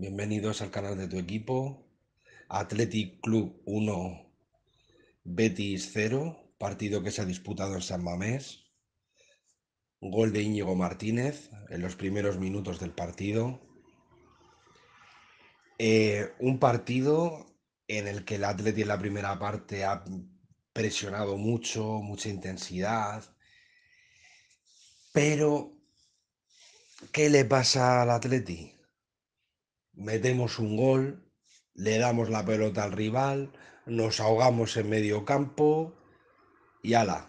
Bienvenidos al canal de tu equipo. Athletic Club 1, Betis 0, partido que se ha disputado en San Mamés. Gol de Íñigo Martínez en los primeros minutos del partido. Eh, un partido en el que el Atleti en la primera parte ha presionado mucho, mucha intensidad, pero ¿qué le pasa al Atleti? metemos un gol, le damos la pelota al rival, nos ahogamos en medio campo y ala.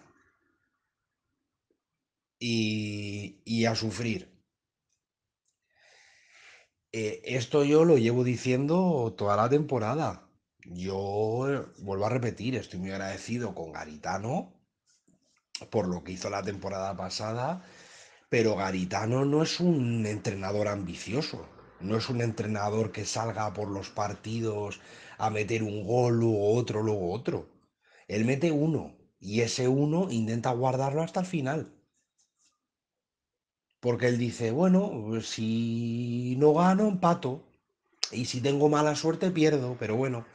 Y, a sufrir. E, esto yo lo llevo diciendo toda la temporada. Yo eh, vuelvo a repetir, estoy muy agradecido con Garitano por lo que hizo la temporada pasada, pero Garitano no es un entrenador ambicioso no es un entrenador que salga por los partidos a meter un gol, luego otro, luego otro. Él mete uno y ese uno intenta guardarlo hasta el final. Porque él dice, bueno, si no gano, empato. Y si tengo mala suerte, pierdo, pero bueno.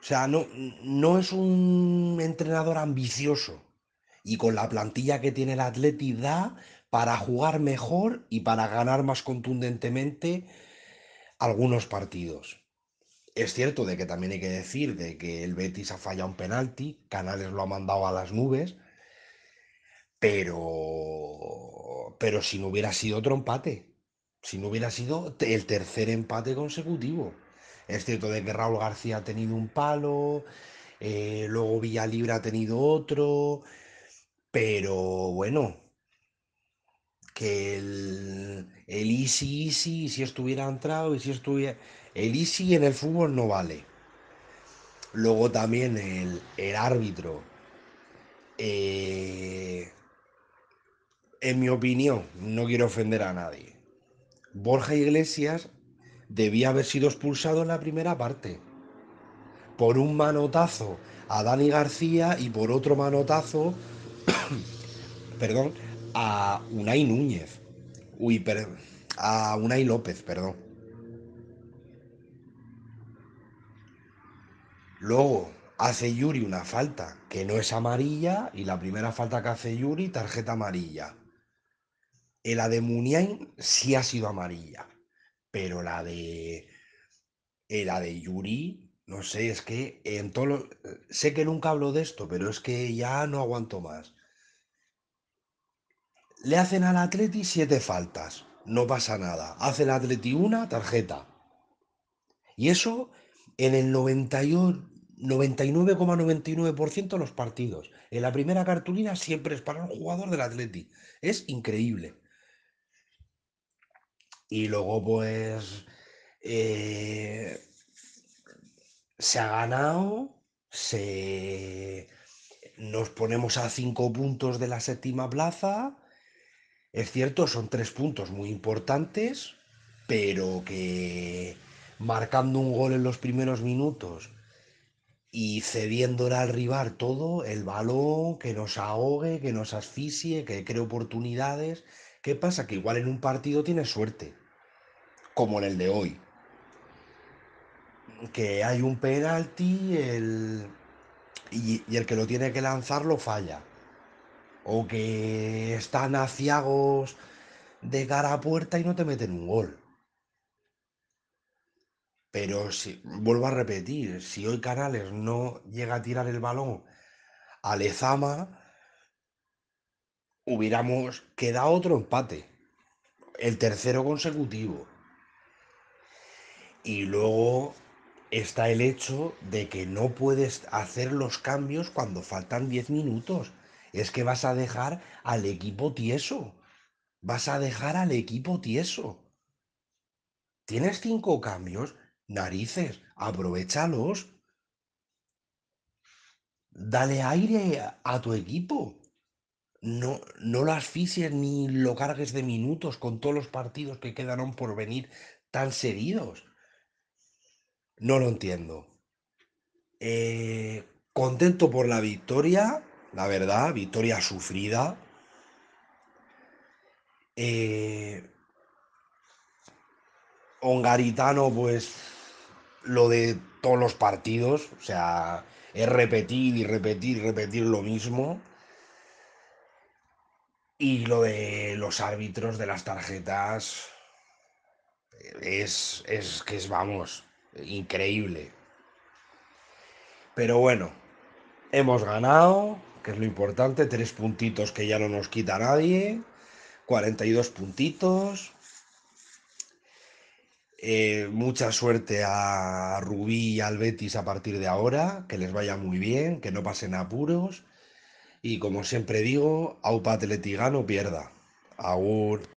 O sea, no, no es un entrenador ambicioso. Y con la plantilla que tiene el atletidad... da para jugar mejor y para ganar más contundentemente algunos partidos. Es cierto de que también hay que decir de que el Betis ha fallado un penalti, Canales lo ha mandado a las nubes, pero, pero si no hubiera sido otro empate, si no hubiera sido el tercer empate consecutivo. Es cierto de que Raúl García ha tenido un palo, eh, luego Villalibre ha tenido otro, pero bueno, que el, el easy, easy, si estuviera entrado y si estuviera... El easy en el fútbol no vale. Luego también el, árbitro. Eh, en mi opinión, no quiero ofender a nadie. Borja Iglesias debía haber sido expulsado en la primera parte por un manotazo a Dani García y por otro manotazo, perdón, a Unai Núñez. Uy, pero a Unai López, perdón. Luego hace Yuri una falta que no es amarilla y la primera falta que hace Yuri, tarjeta amarilla. La de Muniain sí ha sido amarilla, pero la de la de Yuri, no sé, es que en todos sé que nunca hablo de esto, pero es que ya no aguanto más. Le hacen al Atleti siete faltas, no pasa nada. Hace el Atleti una tarjeta. Y eso en el 99,99% de los partidos. En la primera cartulina siempre es para un jugador del Atleti. Es increíble. Y luego, pues, eh, se ha ganado, se... nos ponemos a cinco puntos de la séptima plaza es cierto, son tres puntos muy importantes, pero que marcando un gol en los primeros minutos y cediéndole al rival todo, el balón, que nos ahogue, que nos asfixie, que cree oportunidades. ¿Qué pasa? Que igual en un partido tienes suerte, como en el de hoy. Que hay un penalti Y, y el que lo tiene que lanzar lo falla o que están aciagos de cara a puerta y no te meten un gol. Pero si, vuelvo a repetir, si hoy Canales no llega a tirar el balón a Lezama, hubiéramos quedado otro empate, el tercero consecutivo. Y luego está el hecho de que no puedes hacer los cambios cuando faltan 10 minutos es que vas a dejar al equipo tieso. Vas a dejar al equipo tieso. Tienes cinco cambios, narices, aprovechalos. Dale aire a tu equipo. No, no lo asfixies ni lo cargues de minutos con todos los partidos que quedaron por venir tan seguidos. No lo entiendo. Eh, contento por la victoria, la verdad, victoria sufrida. Eh, Ongaritano, pues lo de todos los partidos, o sea, es repetir y repetir y repetir lo mismo. Y lo de los árbitros de las tarjetas es, es que es, vamos, increíble. Pero bueno, hemos ganado, es lo importante. Tres puntitos que ya no nos quita nadie. 42 puntitos. Eh, mucha suerte a Rubí y al Betis a partir de ahora, que les vaya muy bien, que no pasen apuros. Y como siempre digo, Aupa Atletigano pierda. Agur.